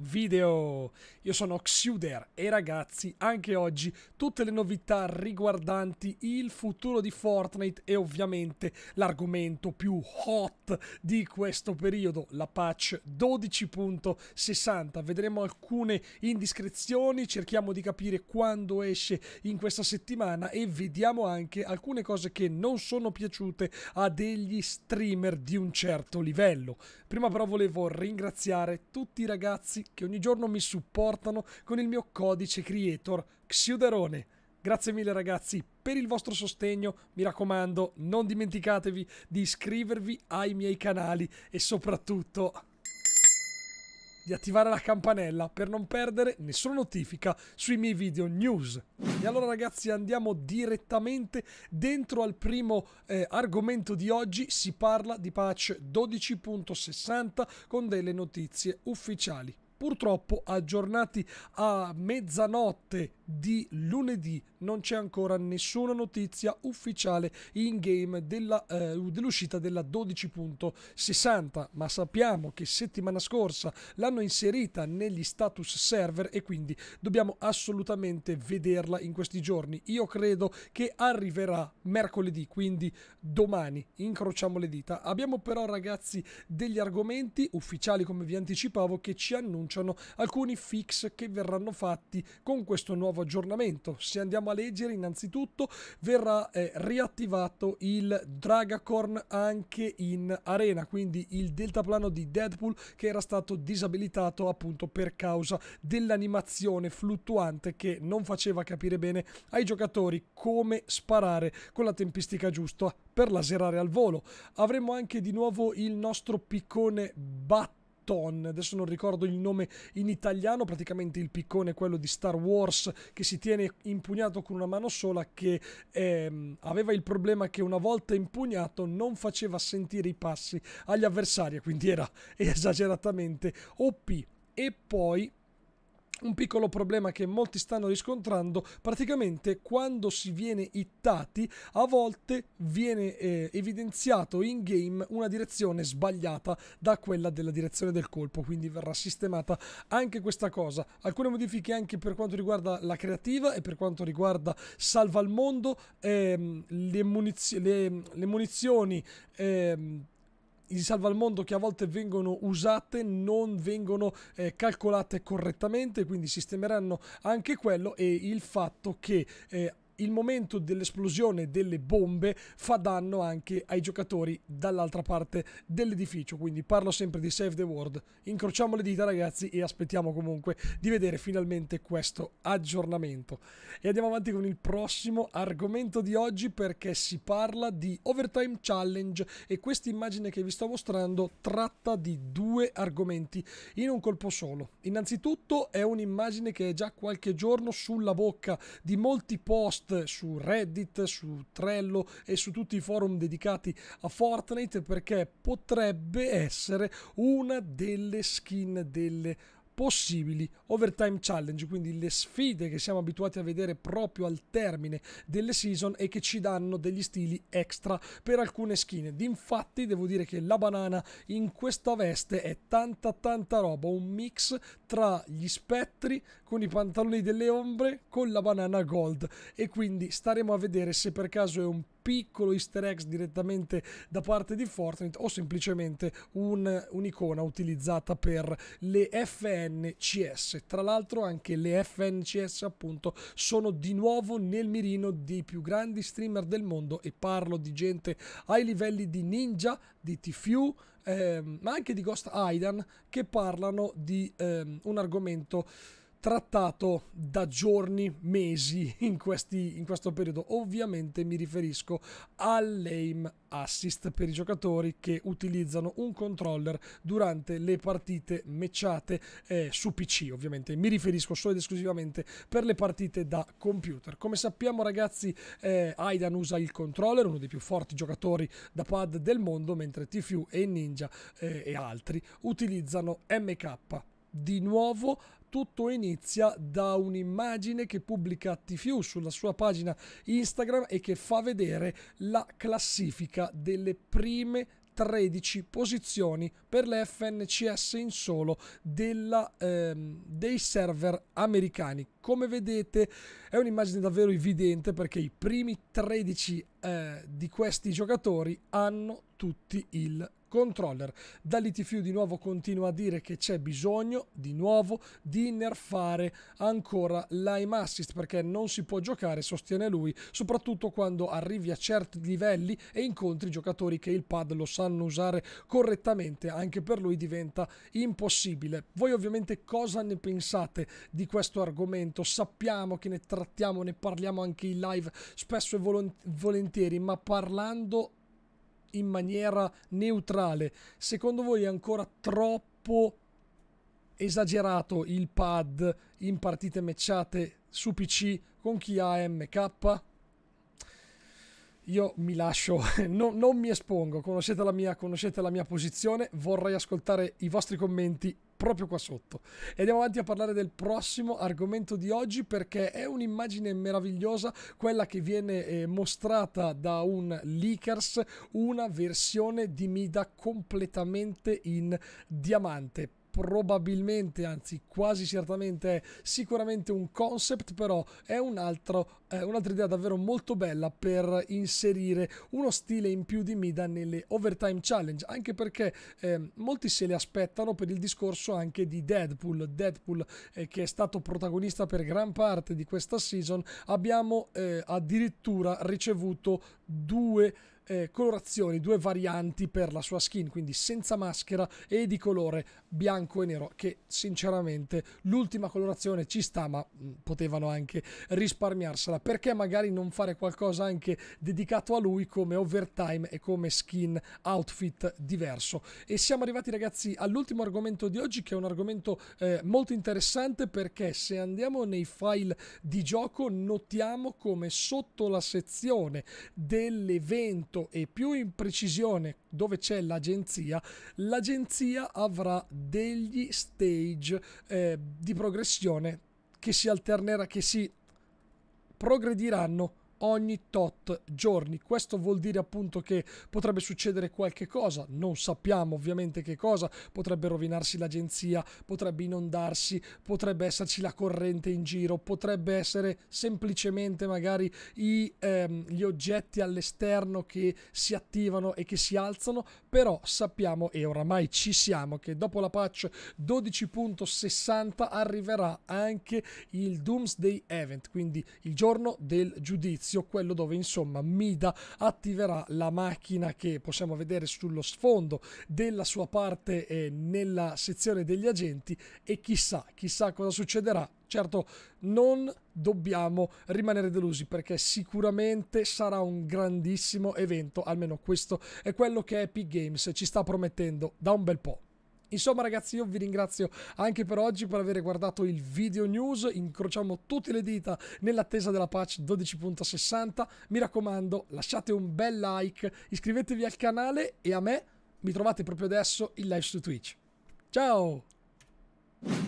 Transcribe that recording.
video. Io sono Xuder e ragazzi, anche oggi tutte le novità riguardanti il futuro di Fortnite e ovviamente l'argomento più hot di questo periodo, la patch 12.60. Vedremo alcune indiscrezioni, cerchiamo di capire quando esce in questa settimana e vediamo anche alcune cose che non sono piaciute a degli streamer di un certo livello. Prima però volevo ringraziare tutti i ragazzi che ogni giorno mi supportano con il mio codice creator Xiuderone. Grazie mille ragazzi per il vostro sostegno, mi raccomando non dimenticatevi di iscrivervi ai miei canali e soprattutto di attivare la campanella per non perdere nessuna notifica sui miei video news. E allora ragazzi andiamo direttamente dentro al primo eh, argomento di oggi, si parla di patch 12.60 con delle notizie ufficiali purtroppo aggiornati a mezzanotte di lunedì non c'è ancora nessuna notizia ufficiale in game eh, dell'uscita eh, dell della 12.60, ma sappiamo che settimana scorsa l'hanno inserita negli status server e quindi dobbiamo assolutamente vederla in questi giorni. Io credo che arriverà mercoledì, quindi domani, incrociamo le dita. Abbiamo però ragazzi degli argomenti ufficiali come vi anticipavo che ci annunciano alcuni fix che verranno fatti con questo nuovo nuovo aggiornamento. Se andiamo a leggere, innanzitutto verrà eh, riattivato il Dragacorn anche in arena, quindi il deltaplano di Deadpool che era stato disabilitato appunto per causa dell'animazione fluttuante che non faceva capire bene ai giocatori come sparare con la tempistica giusta per laserare al volo. Avremo anche di nuovo il nostro piccone Bat Ton, adesso non ricordo il nome in italiano, praticamente il piccone quello di Star Wars che si tiene impugnato con una mano sola che ehm, aveva il problema che una volta impugnato non faceva sentire i passi agli avversari, quindi era esageratamente OP. E poi un piccolo problema che molti stanno riscontrando, praticamente quando si viene ittati a volte viene eh, evidenziato in game una direzione sbagliata da quella della direzione del colpo, quindi verrà sistemata anche questa cosa. Alcune modifiche anche per quanto riguarda la creativa e per quanto riguarda salva al mondo, ehm, le, muniz le, le, munizioni ehm, in salva al mondo che a volte vengono usate non vengono eh, calcolate correttamente, quindi sistemeranno anche quello e il fatto che eh, il momento dell'esplosione delle bombe fa danno anche ai giocatori dall'altra parte dell'edificio. Quindi parlo sempre di Save the World. Incrociamo le dita ragazzi e aspettiamo comunque di vedere finalmente questo aggiornamento. E andiamo avanti con il prossimo argomento di oggi perché si parla di Overtime Challenge e questa immagine che vi sto mostrando tratta di due argomenti in un colpo solo. Innanzitutto è un'immagine che è già qualche giorno sulla bocca di molti post post su Reddit, su Trello e su tutti i forum dedicati a Fortnite perché potrebbe essere una delle skin delle possibili overtime challenge, quindi le sfide che siamo abituati a vedere proprio al termine delle season e che ci danno degli stili extra per alcune skin. Infatti devo dire che la banana in questa veste è tanta tanta roba, un mix tra gli spettri con i pantaloni delle ombre con la banana gold e quindi staremo a vedere se per caso è un piccolo easter egg direttamente da parte di Fortnite o semplicemente un, un'icona utilizzata per le FNCS. Tra l'altro anche le FNCS appunto sono di nuovo nel mirino dei più grandi streamer del mondo e parlo di gente ai livelli di Ninja, di Tfue, ehm, ma anche di Ghost Aidan che parlano di ehm, un argomento trattato da giorni, mesi in, questi, in questo periodo. Ovviamente mi riferisco all'aim assist per i giocatori che utilizzano un controller durante le partite matchate eh, su PC ovviamente mi riferisco solo ed esclusivamente per le partite da computer come sappiamo ragazzi eh, Aidan usa il controller uno dei più forti giocatori da pad del mondo mentre Tfue e Ninja eh, e altri utilizzano MK di nuovo tutto inizia da un'immagine che pubblica TFU sulla sua pagina Instagram e che fa vedere la classifica delle prime 13 posizioni per le FNCS in solo della, ehm, dei server americani. Come vedete è un'immagine davvero evidente perché i primi 13 eh, di questi giocatori hanno tutti il controller. Dall'ITFU di nuovo continua a dire che c'è bisogno di nuovo di nerfare ancora l'aim assist perché non si può giocare, sostiene lui, soprattutto quando arrivi a certi livelli e incontri giocatori che il pad lo sanno usare correttamente, anche per lui diventa impossibile. Voi ovviamente cosa ne pensate di questo argomento? Sappiamo che ne trattiamo, ne parliamo anche in live spesso e volentieri, ma parlando in maniera neutrale. Secondo voi è ancora troppo esagerato il pad in partite matchate su PC con chi ha MK? Io mi lascio, no, non mi espongo, conoscete la, mia, conoscete la mia posizione, vorrei ascoltare i vostri commenti proprio qua sotto. E andiamo avanti a parlare del prossimo argomento di oggi perché è un'immagine meravigliosa, quella che viene eh, mostrata da un leakers, una versione di Mida completamente in diamante probabilmente, anzi quasi certamente, sicuramente un concept, però è un'altra eh, un idea davvero molto bella per inserire uno stile in più di Mida nelle Overtime Challenge, anche perché eh, molti se le aspettano per il discorso anche di Deadpool, Deadpool eh, che è stato protagonista per gran parte di questa season, abbiamo eh, addirittura ricevuto due eh, colorazioni, due varianti per la sua skin, quindi senza maschera e di colore bianco e nero, che sinceramente l'ultima colorazione ci sta, ma mh, mm, potevano anche risparmiarsela. Perché magari non fare qualcosa anche dedicato a lui come overtime e come skin outfit diverso? E siamo arrivati ragazzi all'ultimo argomento di oggi, che è un argomento eh, molto interessante perché se andiamo nei file di gioco notiamo come sotto la sezione dell'evento punto e più in precisione dove c'è l'agenzia, l'agenzia avrà degli stage eh, di progressione che si alternerà, che si progrediranno ogni tot giorni. Questo vuol dire appunto che potrebbe succedere qualche cosa, non sappiamo ovviamente che cosa, potrebbe rovinarsi l'agenzia, potrebbe inondarsi, potrebbe esserci la corrente in giro, potrebbe essere semplicemente magari i, ehm, gli oggetti all'esterno che si attivano e che si alzano, però sappiamo e oramai ci siamo che dopo la patch 12.60 arriverà anche il Doomsday Event, quindi il giorno del giudizio, quello dove insomma Mida attiverà la macchina che possiamo vedere sullo sfondo della sua parte eh, nella sezione degli agenti e chissà, chissà cosa succederà Certo, non dobbiamo rimanere delusi perché sicuramente sarà un grandissimo evento, almeno questo è quello che Epic Games ci sta promettendo da un bel po'. Insomma ragazzi io vi ringrazio anche per oggi per aver guardato il video news, incrociamo tutte le dita nell'attesa della patch 12.60, mi raccomando lasciate un bel like, iscrivetevi al canale e a me mi trovate proprio adesso in live su Twitch. Ciao!